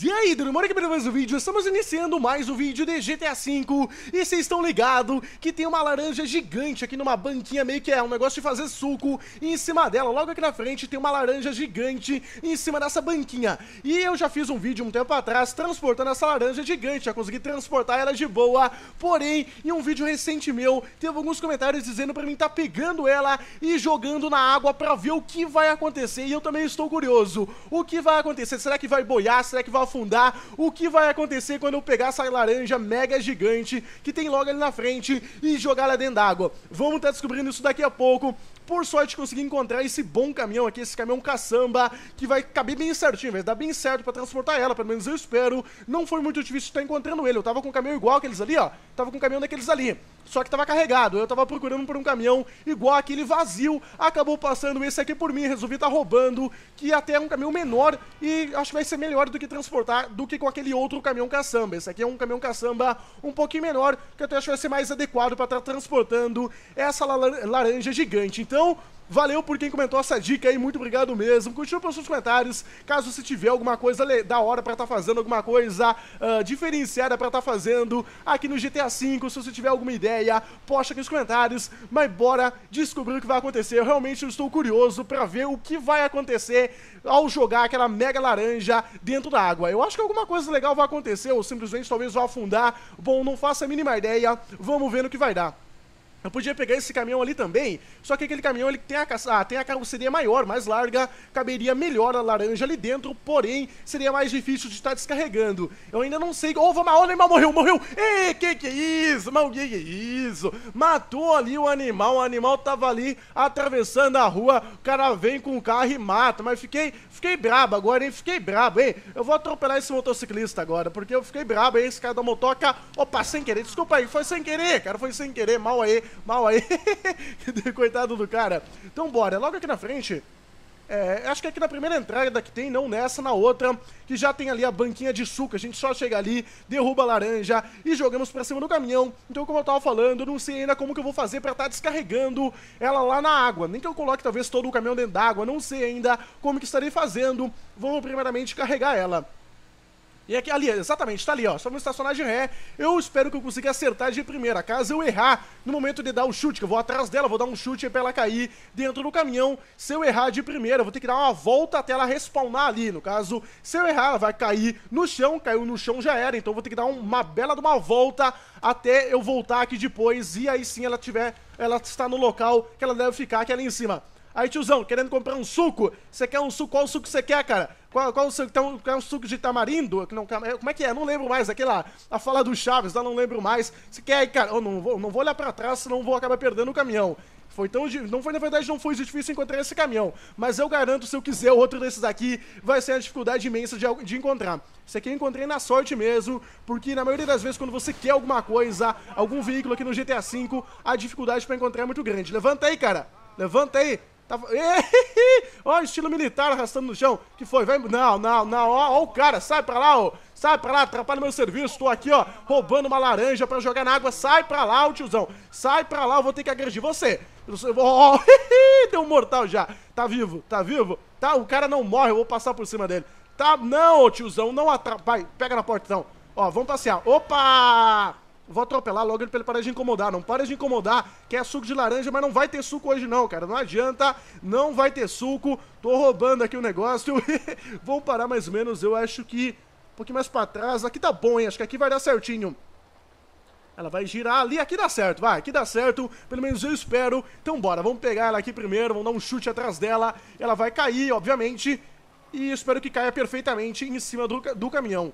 E aí, tudo que Aqui para mais um vídeo, estamos iniciando mais um vídeo de GTA V E vocês estão ligados que tem uma laranja gigante aqui numa banquinha meio que é um negócio de fazer suco E em cima dela, logo aqui na frente, tem uma laranja gigante em cima dessa banquinha E eu já fiz um vídeo um tempo atrás transportando essa laranja gigante, já consegui transportar ela de boa Porém, em um vídeo recente meu, teve alguns comentários dizendo pra mim tá pegando ela e jogando na água pra ver o que vai acontecer E eu também estou curioso, o que vai acontecer? Será que vai boiar? Será que vai afundar. O que vai acontecer quando eu pegar essa laranja mega gigante que tem logo ali na frente e jogar ela dentro d'água? Vamos estar tá descobrindo isso daqui a pouco. Por sorte, consegui encontrar esse bom caminhão aqui, esse caminhão caçamba, que vai caber bem certinho, vai dar bem certo pra transportar ela, pelo menos eu espero. Não foi muito difícil estar encontrando ele, eu tava com um caminhão igual aqueles ali, ó. Tava com um caminhão daqueles ali, só que tava carregado. Eu tava procurando por um caminhão igual aquele vazio, acabou passando esse aqui por mim, resolvi estar tá roubando, que até é um caminhão menor e acho que vai ser melhor do que transportar transportar do que com aquele outro caminhão caçamba. Esse aqui é um caminhão caçamba um pouquinho menor, que eu até acho que vai ser mais adequado para estar tá transportando essa laranja gigante. Então, Valeu por quem comentou essa dica aí, muito obrigado mesmo. Continue pelos seus comentários. Caso você tiver alguma coisa da hora para estar tá fazendo, alguma coisa uh, diferenciada para estar tá fazendo aqui no GTA V, se você tiver alguma ideia, posta aqui nos comentários. Mas bora descobrir o que vai acontecer. Eu realmente estou curioso para ver o que vai acontecer ao jogar aquela mega laranja dentro da água. Eu acho que alguma coisa legal vai acontecer, ou simplesmente talvez vá afundar. Bom, não faço a mínima ideia. Vamos ver no que vai dar. Eu podia pegar esse caminhão ali também, só que aquele caminhão ele tem a, ah, tem a carroceria maior, mais larga, caberia melhor a laranja ali dentro, porém seria mais difícil de estar descarregando. Eu ainda não sei. Oh, vamos, olha, animal morreu, morreu! Ei, que que é isso? Mal que que é isso? Matou ali o animal, o animal tava ali atravessando a rua, o cara vem com o carro e mata, mas fiquei, fiquei brabo agora, hein? Fiquei brabo, hein? Eu vou atropelar esse motociclista agora, porque eu fiquei brabo, hein? Esse cara da motoca, opa, sem querer, desculpa aí, foi sem querer, cara, foi sem querer, mal aí mal aí. Coitado do cara. Então bora, logo aqui na frente. É, acho que aqui na primeira entrada que tem, não nessa, na outra, que já tem ali a banquinha de suco. A gente só chega ali, derruba a laranja e jogamos pra cima do caminhão. Então, como eu tava falando, não sei ainda como que eu vou fazer pra estar tá descarregando ela lá na água. Nem que eu coloque talvez todo o caminhão dentro d'água, não sei ainda como que estarei fazendo. Vamos primeiramente carregar ela. E aqui, ali, exatamente, tá ali, ó. Só vou estacionar de ré. Eu espero que eu consiga acertar de primeira. Caso eu errar no momento de dar o chute, que eu vou atrás dela, vou dar um chute pra ela cair dentro do caminhão. Se eu errar de primeira, eu vou ter que dar uma volta até ela respawnar ali. No caso, se eu errar, ela vai cair no chão. Caiu no chão, já era. Então eu vou ter que dar uma bela de uma volta até eu voltar aqui depois. E aí sim ela tiver, ela está no local que ela deve ficar, que é ali em cima. Aí, tiozão, querendo comprar um suco? Você quer um suco? Qual suco você quer, cara? Qual, qual, o seu, então, é um suco de tamarindo? Não, como é que é? Não lembro mais. Aquela a fala do Chaves, lá não lembro mais. Se quer, cara, eu não vou, não vou olhar para trás, senão vou acabar perdendo o caminhão. Foi tão não foi na verdade não foi difícil encontrar esse caminhão, mas eu garanto se eu quiser outro desses aqui vai ser uma dificuldade imensa de, de encontrar. Esse aqui eu encontrei na sorte mesmo, porque na maioria das vezes quando você quer alguma coisa, algum veículo aqui no GTA V, a dificuldade para encontrar é muito grande. Levanta aí, cara. Levanta aí. Tava... ó, estilo militar arrastando no chão. Que foi? Vai... Não, não, não. Ó, ó o cara. Sai pra lá, ó. Sai pra lá, atrapalha meu serviço. Tô aqui, ó, roubando uma laranja pra jogar na água. Sai pra lá, ô tiozão. Sai pra lá, eu vou ter que agredir você. Eu vou... deu um mortal já. Tá vivo, tá vivo. Tá, o cara não morre, eu vou passar por cima dele. Tá, não, ô tiozão, não atrapalha. Pega na porta, então. Ó, vamos passear. Opa! vou atropelar logo ele pra ele parar de incomodar. Não para de incomodar, quer é suco de laranja, mas não vai ter suco hoje não, cara. Não adianta, não vai ter suco. Tô roubando aqui o negócio. vou parar mais ou menos, eu acho que um pouquinho mais pra trás. Aqui tá bom, hein? Acho que aqui vai dar certinho. Ela vai girar ali, aqui dá certo, vai, aqui dá certo, pelo menos eu espero. Então bora, vamos pegar ela aqui primeiro, vamos dar um chute atrás dela. Ela vai cair, obviamente, e espero que caia perfeitamente em cima do, do caminhão.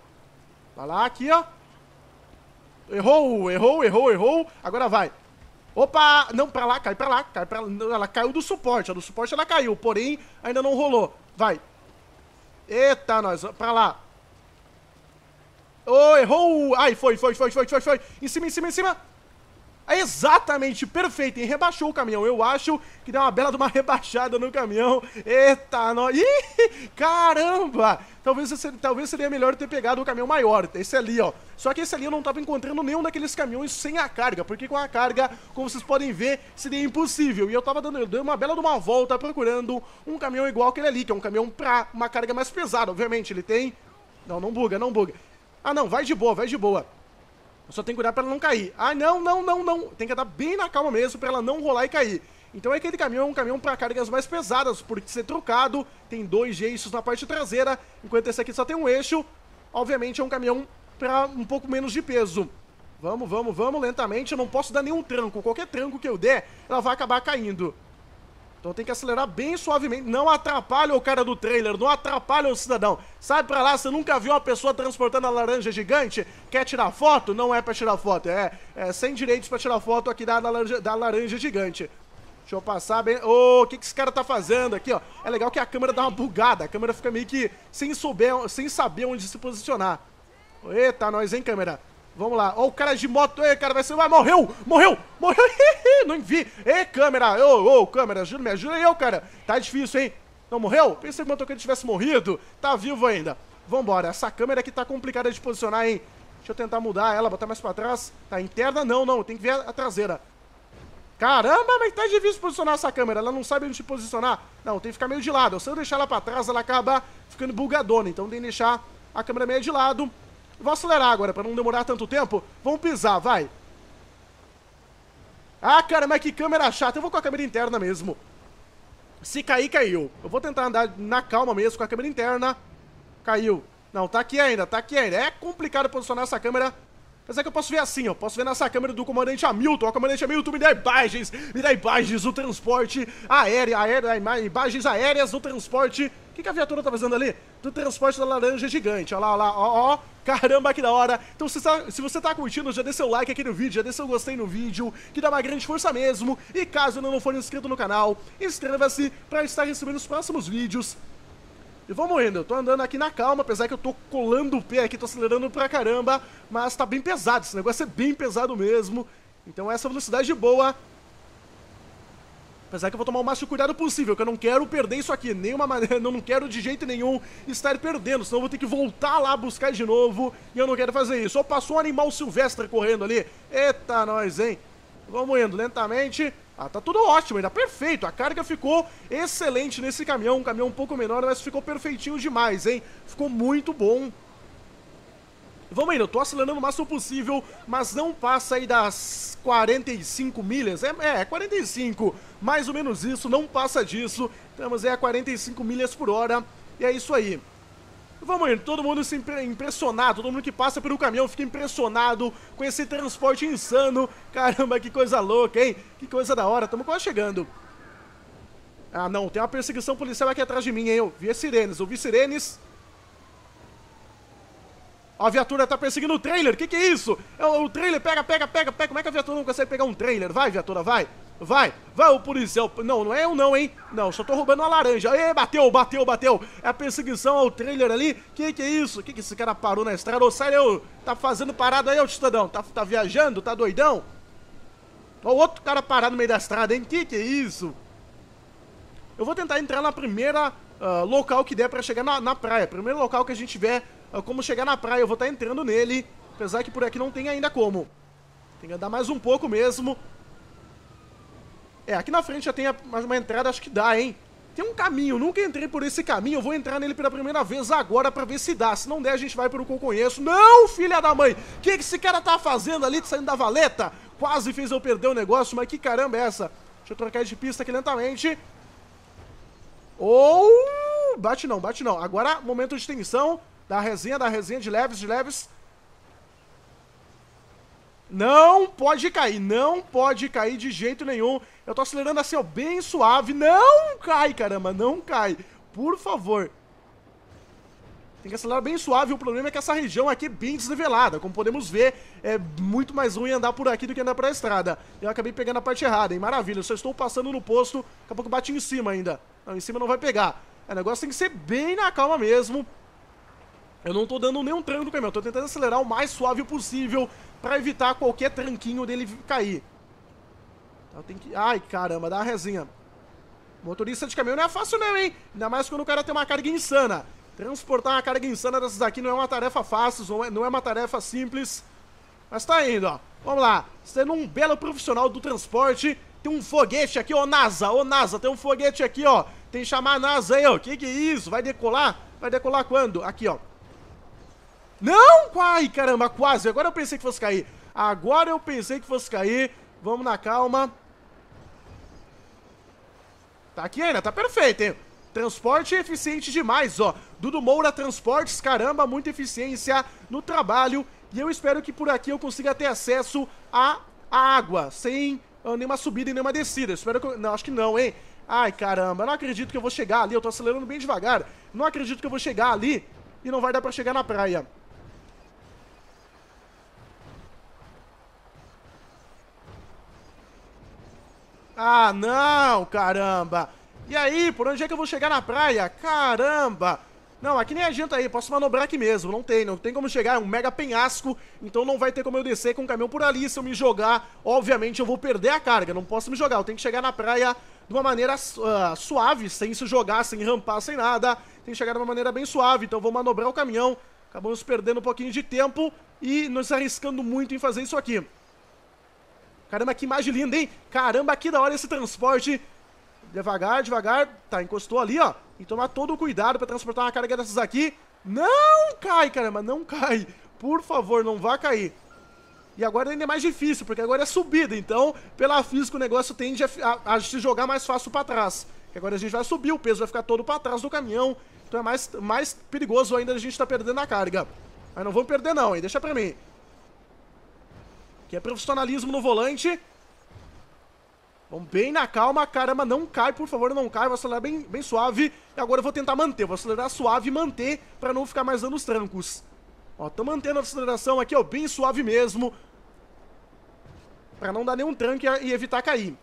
Vai tá lá, aqui, ó. Errou, errou, errou, errou. Agora vai. Opa! Não, pra lá, cai pra lá, cai pra lá. Ela caiu do suporte. A do suporte ela caiu, porém ainda não rolou. Vai. Eita, nós. Pra lá. Oh, errou! Ai, foi, foi, foi, foi, foi, foi. Em cima, em cima, em cima. É exatamente perfeito e rebaixou o caminhão. Eu acho que deu uma bela de uma rebaixada no caminhão. Eita, no... Ih, caramba! Talvez, talvez seria melhor ter pegado o caminhão maior, esse ali, ó. Só que esse ali eu não tava encontrando nenhum daqueles caminhões sem a carga, porque com a carga, como vocês podem ver, seria impossível. E eu tava dando dando uma bela de uma volta procurando um caminhão igual aquele ali, que é um caminhão pra uma carga mais pesada, obviamente. Ele tem... Não, não buga, não buga. Ah, não, vai de boa, vai de boa só tem que cuidar para ela não cair. Ah, não, não, não, não. Tem que andar bem na calma mesmo para ela não rolar e cair. Então aquele caminhão é um caminhão para cargas mais pesadas, por ser trocado. tem dois eixos na parte traseira, enquanto esse aqui só tem um eixo. Obviamente é um caminhão para um pouco menos de peso. Vamos, vamos, vamos lentamente, eu não posso dar nenhum tranco. Qualquer tranco que eu der, ela vai acabar caindo. Então tem que acelerar bem suavemente. Não atrapalha o cara do trailer, não atrapalha o cidadão. Sai pra lá, você nunca viu uma pessoa transportando a laranja gigante? Quer tirar foto? Não é pra tirar foto, é, é sem direitos pra tirar foto aqui da, da, laranja, da laranja gigante. Deixa eu passar bem... Ô, oh, o que, que esse cara tá fazendo aqui, ó? É legal que a câmera dá uma bugada, a câmera fica meio que sem, souber, sem saber onde se posicionar. Eita, nós, hein, câmera? Vamos lá. Ó, o cara de moto. Ei, cara, vai ser. Ah, morreu! Morreu! Morreu! não vi. Ei, câmera! Ô, ô, câmera, ajuda, me ajuda eu, cara. Tá difícil, hein? Não morreu? Pensei que o motoqueiro tivesse morrido. Tá vivo ainda. Vambora. Essa câmera aqui tá complicada de posicionar, hein? Deixa eu tentar mudar ela, botar mais pra trás. Tá interna? Não, não. Tem que ver a traseira. Caramba, mas tá difícil posicionar essa câmera. Ela não sabe onde posicionar. Não, tem que ficar meio de lado. Se eu deixar ela pra trás, ela acaba ficando bugadona. Então tem que deixar a câmera meio de lado. Vou acelerar agora, pra não demorar tanto tempo. Vamos pisar, vai. Ah, cara, mas que câmera chata. Eu vou com a câmera interna mesmo. Se cair, caiu. Eu vou tentar andar na calma mesmo com a câmera interna. Caiu. Não, tá aqui ainda, tá aqui ainda. É complicado posicionar essa câmera mas é que eu posso ver assim, ó. Posso ver nessa câmera do comandante Hamilton. Ó, comandante Hamilton, me dá imagens. Me dá imagens do transporte aéreo. aéreo imagens aéreas do transporte. O que, que a viatura tá fazendo ali? Do transporte da laranja gigante. Ó lá, ó lá, ó, ó. Caramba, que da hora. Então, se, tá, se você tá curtindo, já dê seu like aqui no vídeo, já dê seu gostei no vídeo, que dá uma grande força mesmo. E caso ainda não for inscrito no canal, inscreva-se para estar recebendo os próximos vídeos e vamos indo, eu tô andando aqui na calma, apesar que eu tô colando o pé aqui, tô acelerando pra caramba, mas tá bem pesado, esse negócio é bem pesado mesmo. Então essa velocidade boa. Apesar que eu vou tomar o máximo cuidado possível, que eu não quero perder isso aqui, nenhuma maneira, não quero de jeito nenhum estar perdendo, senão eu vou ter que voltar lá buscar de novo, e eu não quero fazer isso. Ou passou um animal silvestre correndo ali. Eita, nós, hein? Vamos indo lentamente. Ah, tá tudo ótimo, ainda perfeito. A carga ficou excelente nesse caminhão. Um caminhão um pouco menor, mas ficou perfeitinho demais, hein? Ficou muito bom. Vamos indo, eu tô acelerando o máximo possível, mas não passa aí das 45 milhas. É, é, 45, mais ou menos isso, não passa disso. Estamos então, aí é a 45 milhas por hora, e é isso aí. Vamos indo, todo mundo se impre impressionado, todo mundo que passa pelo caminhão fica impressionado com esse transporte insano. Caramba, que coisa louca, hein? Que coisa da hora, estamos quase chegando. Ah, não, tem uma perseguição policial aqui atrás de mim, hein? Eu vi sirenes, ouvi sirenes. Ó, a viatura tá perseguindo o trailer, que que é isso? O, é, o trailer, pega, pega, pega, pega. Como é que a viatura não consegue pegar um trailer? Vai, viatura, vai. Vai, vai o policial. Não, não é eu não, hein? Não, só tô roubando uma laranja. Ei, bateu, bateu, bateu. É a perseguição ao trailer ali. Que que é isso? Que que esse cara parou na estrada? Ô, sai, eu. Tá fazendo parada aí, ô Titadão. Tá, tá viajando? Tá doidão? Ó, outro cara parado no meio da estrada, hein? Que que é isso? Eu vou tentar entrar na primeira uh, local que der pra chegar na, na praia. Primeiro local que a gente tiver uh, ah, como chegar na praia. Eu vou estar tá entrando nele. Apesar que por aqui não tem ainda como. Tem que andar mais um pouco mesmo. É, aqui na frente já tem mais uma entrada, acho que dá, hein? Tem um caminho, nunca entrei por esse caminho, eu vou entrar nele pela primeira vez agora pra ver se dá. Se não der, a gente vai pro que eu conheço. Não, filha da mãe! O que, que esse cara tá fazendo ali, tá saindo da valeta? Quase fez eu perder o negócio, mas que caramba é essa? Deixa eu trocar de pista aqui lentamente. Ou... Oh, bate não, bate não. Agora, momento de tensão, da resenha, da resenha de leves, de leves. Não pode cair, não pode cair de jeito nenhum. Eu tô acelerando assim, ó, bem suave. Não cai, caramba, não cai. Por favor. Tem que acelerar bem suave. O problema é que essa região aqui é bem desnivelada. Como podemos ver, é muito mais ruim andar por aqui do que andar pra estrada. Eu acabei pegando a parte errada, hein? Maravilha, eu só estou passando no posto. Daqui a pouco bate em cima ainda. Não, em cima não vai pegar. O negócio tem que ser bem na calma mesmo. Eu não tô dando nenhum tranco no caminhão, tô tentando acelerar o mais suave possível para evitar qualquer tranquinho dele cair. Eu então tem que... Ai, caramba, dá uma resinha. Motorista de caminhão não é fácil não, hein? Ainda mais quando o cara tem uma carga insana. Transportar uma carga insana dessas aqui não é uma tarefa fácil, não é, não é uma tarefa simples. Mas tá indo, ó. Vamos lá. Sendo um belo profissional do transporte. Tem um foguete aqui, ó, NASA. Ô, NASA, tem um foguete aqui, ó. Tem que chamar a NASA aí, ó. Que que é isso? Vai decolar? Vai decolar quando? Aqui, ó. Não! Ai, caramba, quase. Agora eu pensei que fosse cair. Agora eu pensei que fosse cair. Vamos na calma. Tá aqui ainda, tá perfeito, hein? Transporte eficiente demais, ó. Dudu Moura Transportes, caramba, muita eficiência no trabalho. E eu espero que por aqui eu consiga ter acesso à água, sem nenhuma subida e nenhuma descida. espero que eu... Não, acho que não, hein? Ai, caramba, não acredito que eu vou chegar ali. Eu tô acelerando bem devagar. Não acredito que eu vou chegar ali e não vai dar pra chegar na praia. Ah, não, caramba. E aí, por onde é que eu vou chegar na praia? Caramba. Não, aqui nem adianta aí, posso manobrar aqui mesmo, não tem, não tem como chegar, é um mega penhasco, então não vai ter como eu descer com o caminhão por ali, se eu me jogar, obviamente eu vou perder a carga, não posso me jogar, eu tenho que chegar na praia de uma maneira uh, suave, sem se jogar, sem rampar, sem nada, tem que chegar de uma maneira bem suave, então eu vou manobrar o caminhão, acabamos perdendo um pouquinho de tempo e nos arriscando muito em fazer isso aqui. Caramba, que imagem linda, hein? Caramba, que da hora esse transporte. Devagar, devagar. Tá, encostou ali, ó. E tomar todo o cuidado para transportar uma carga dessas aqui. Não cai, caramba, não cai. Por favor, não vá cair. E agora ainda é mais difícil, porque agora é subida. Então, pela física, o negócio tende a, a, a se jogar mais fácil para trás. Que agora a gente vai subir, o peso vai ficar todo para trás do caminhão. Então é mais, mais perigoso ainda a gente tá perdendo a carga. Mas não vamos perder não, hein? Deixa pra mim. Que é profissionalismo no volante. Vamos bem na calma, caramba, não cai, por favor, não cai, vou acelerar bem, bem suave. E agora eu vou tentar manter, vou acelerar suave e manter pra não ficar mais dando os trancos. Ó, tô mantendo a aceleração aqui, ó, bem suave mesmo. Pra não dar nenhum tranque e evitar cair.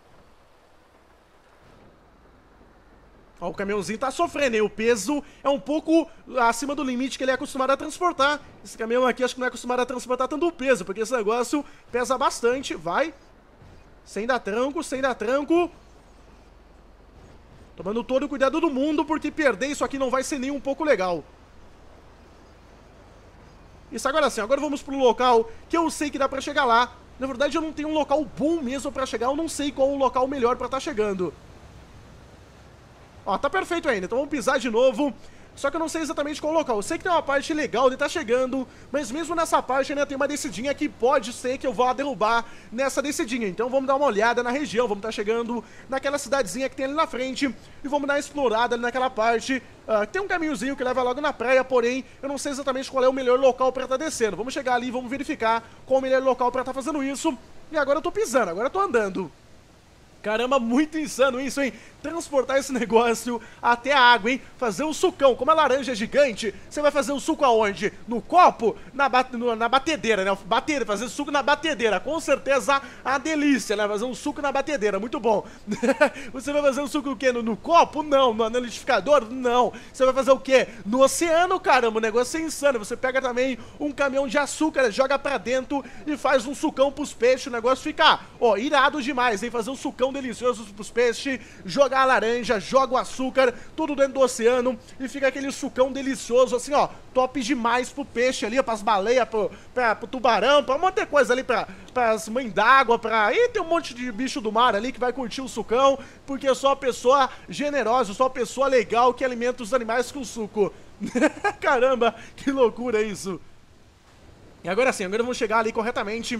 Ó, o caminhãozinho tá sofrendo, hein? O peso é um pouco acima do limite que ele é acostumado a transportar. Esse caminhão aqui acho que não é acostumado a transportar tanto peso, porque esse negócio pesa bastante. Vai. Sem dar tranco, sem dar tranco. Tomando todo o cuidado do mundo, porque perder isso aqui não vai ser nem um pouco legal. Isso, agora sim, agora vamos pro local que eu sei que dá pra chegar lá. Na verdade, eu não tenho um local bom mesmo pra chegar, eu não sei qual o local melhor pra estar tá chegando. Ó, tá perfeito ainda, então vamos pisar de novo. Só que eu não sei exatamente qual local. Eu sei que tem uma parte legal de tá chegando, mas mesmo nessa parte ainda né, tem uma descidinha que pode ser que eu vá derrubar nessa descidinha. Então vamos dar uma olhada na região, vamos estar tá chegando naquela cidadezinha que tem ali na frente e vamos dar uma explorada ali naquela parte. Uh, tem um caminhozinho que leva logo na praia, porém eu não sei exatamente qual é o melhor local para estar tá descendo. Vamos chegar ali e vamos verificar qual é o melhor local para estar tá fazendo isso. E agora eu tô pisando, agora eu tô andando. Caramba, muito insano isso, hein? Transportar esse negócio até a água, hein? Fazer um sucão. Como a laranja é gigante, você vai fazer o suco aonde? No copo? Na, na batedeira, né? Bater, fazer suco na batedeira. Com certeza a delícia, né? Fazer um suco na batedeira, muito bom. você vai fazer um suco o quê? No, no copo? Não. No liquidificador? Não. Você vai fazer o quê? No oceano, caramba. O negócio é insano. Você pega também um caminhão de açúcar, joga pra dentro e faz um sucão pros peixes. O negócio fica, ó, irado demais, hein? Fazer um sucão delicioso pros os peixes, jogar a laranja, joga o açúcar, tudo dentro do oceano e fica aquele sucão delicioso, assim, ó, top demais pro peixe ali, as baleias, pro, pra, pro tubarão, pra um monte de coisa ali, pra, pras mães d'água, pra... E tem um monte de bicho do mar ali que vai curtir o sucão, porque é só pessoa generosa, só pessoa legal que alimenta os animais com suco. Caramba, que loucura isso. E agora sim, agora vamos chegar ali corretamente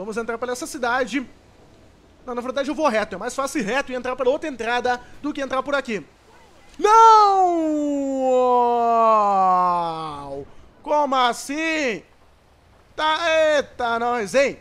Vamos entrar pela essa cidade. Não, na verdade eu vou reto. É mais fácil ir reto e entrar pela outra entrada do que entrar por aqui. Não! Como assim? Tá, eita, nós, hein?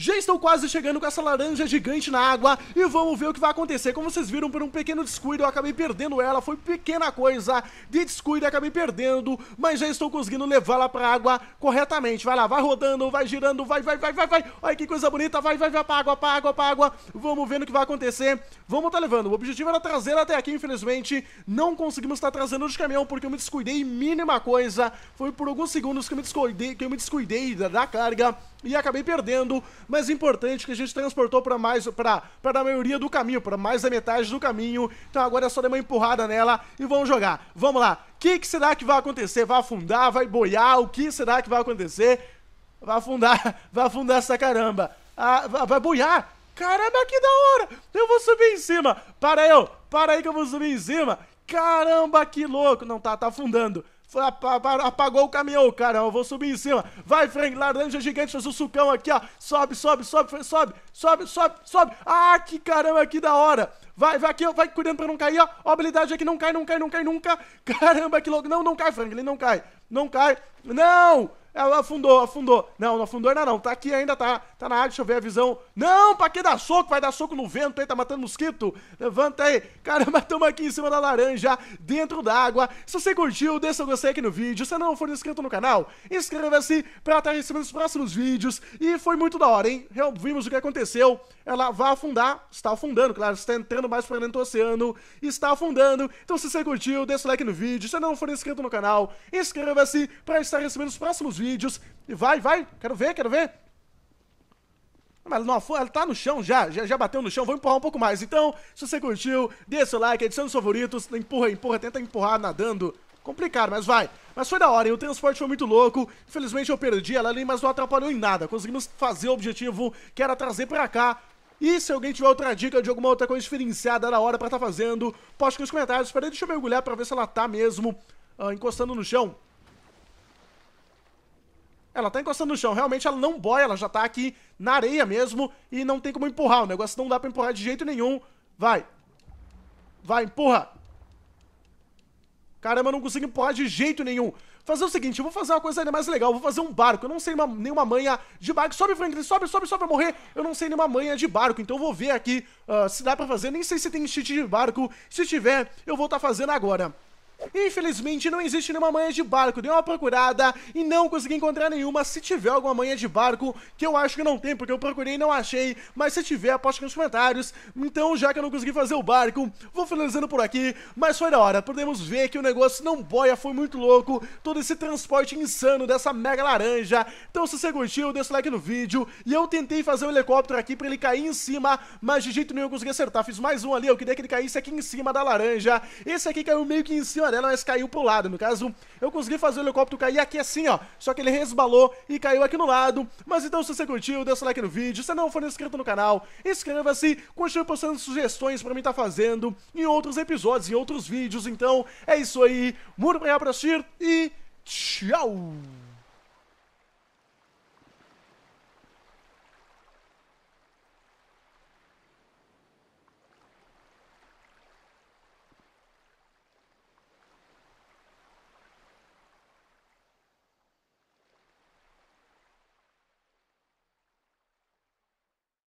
Já estão quase chegando com essa laranja gigante na água e vamos ver o que vai acontecer. Como vocês viram, por um pequeno descuido eu acabei perdendo ela, foi pequena coisa de descuido eu acabei perdendo, mas já estou conseguindo levá-la pra água corretamente. Vai lá, vai rodando, vai girando, vai, vai, vai, vai, vai. Olha que coisa bonita, vai, vai, vai pra água, pra água, pra água. Vamos ver o que vai acontecer. Vamos tá levando. O objetivo era trazer até aqui, infelizmente, não conseguimos estar tá trazendo de caminhão porque eu me descuidei mínima coisa. Foi por alguns segundos que eu me descuidei, que eu me descuidei da, da carga e acabei perdendo, mas importante é que a gente transportou para mais para para a maioria do caminho, para mais da metade do caminho. Então agora é só dar uma empurrada nela e vamos jogar. Vamos lá. O que, que será que vai acontecer? Vai afundar? Vai boiar? O que será que vai acontecer? Vai afundar, vai afundar essa caramba. Ah, vai boiar? Caramba, que da hora! Eu vou subir em cima. Para eu, para aí que eu vou subir em cima. Caramba, que louco! Não tá, tá afundando. Apagou o caminhão, cara. Eu vou subir em cima. Vai, Frank, laranja gigante, faz o sucão aqui, ó. Sobe, sobe, sobe, sobe, sobe, sobe, sobe. Ah, que caramba, que da hora. Vai, vai aqui, ó. Vai cuidando pra não cair, ó. ó habilidade aqui, não cai, não cai, não cai nunca. Caramba, que louco. Não, não cai, Frank, ele não cai. Não cai. Não! Ela afundou, afundou. Não, não afundou ainda não. Tá aqui ainda, tá. Tá na água, deixa eu ver a visão. Não, pra que dar soco? Vai dar soco no vento aí, tá matando mosquito. Levanta aí. Caramba, tamo aqui em cima da laranja, dentro da água. Se você curtiu, deixa o gostei aqui no vídeo. Se não for inscrito no canal, inscreva-se pra estar recebendo os próximos vídeos. E foi muito da hora, hein? Vimos o que aconteceu. Ela vai afundar, está afundando, claro. Está entrando mais pra dentro do oceano, está afundando. Então se você curtiu, deixa o like no vídeo. Se não for inscrito no canal, inscreva-se pra estar recebendo os próximos vídeos vídeos. E vai, vai. Quero ver, quero ver. Mas não, ela tá no chão já, já, já, bateu no chão, vou empurrar um pouco mais. Então, se você curtiu, dê seu like, adiciona os favoritos, empurra, empurra, tenta empurrar nadando. Complicado, mas vai. Mas foi da hora, hein? o transporte foi muito louco. Infelizmente eu perdi ela ali, mas não atrapalhou em nada. Conseguimos fazer o objetivo que era trazer pra cá. E se alguém tiver outra dica de alguma outra coisa diferenciada da hora pra estar tá fazendo, poste aqui nos comentários. Peraí, deixa eu mergulhar pra ver se ela tá mesmo uh, encostando no chão. Ela tá encostando no chão, realmente ela não boia, ela já tá aqui na areia mesmo e não tem como empurrar, o negócio não dá pra empurrar de jeito nenhum. Vai. Vai, empurra. Caramba, eu não consigo empurrar de jeito nenhum. Fazer o seguinte, eu vou fazer uma coisa ainda mais legal. Eu vou fazer um barco. Eu não sei uma, nenhuma manha de barco. Sobe, Franklin, sobe, sobe, sobe, para morrer. Eu não sei nenhuma manha de barco. Então eu vou ver aqui uh, se dá pra fazer. Nem sei se tem cheat de barco. Se tiver, eu vou estar tá fazendo agora. Infelizmente não existe nenhuma manha de barco, dei uma procurada e não consegui encontrar nenhuma. Se tiver alguma manha de barco, que eu acho que não tem, porque eu procurei e não achei, mas se tiver, aposte aqui nos comentários. Então, já que eu não consegui fazer o barco, vou finalizando por aqui, mas foi da hora. Podemos ver que o negócio não boia, foi muito louco, todo esse transporte insano dessa mega laranja. Então, se você curtiu, deixa o like no vídeo e eu tentei fazer o um helicóptero aqui pra ele cair em cima, mas de jeito nenhum eu consegui acertar. Fiz mais um ali, eu queria que ele caísse aqui em cima da laranja. Esse aqui caiu meio que em cima cima dela, mas caiu pro lado. No caso, eu consegui fazer o helicóptero cair aqui assim, ó. Só que ele resbalou e caiu aqui no lado. Mas então, se você curtiu, deixa o like no vídeo. Se não for inscrito no canal, inscreva-se. Continue postando sugestões pra mim estar tá fazendo em outros episódios, em outros vídeos. Então, é isso aí. Muito obrigado por assistir e tchau!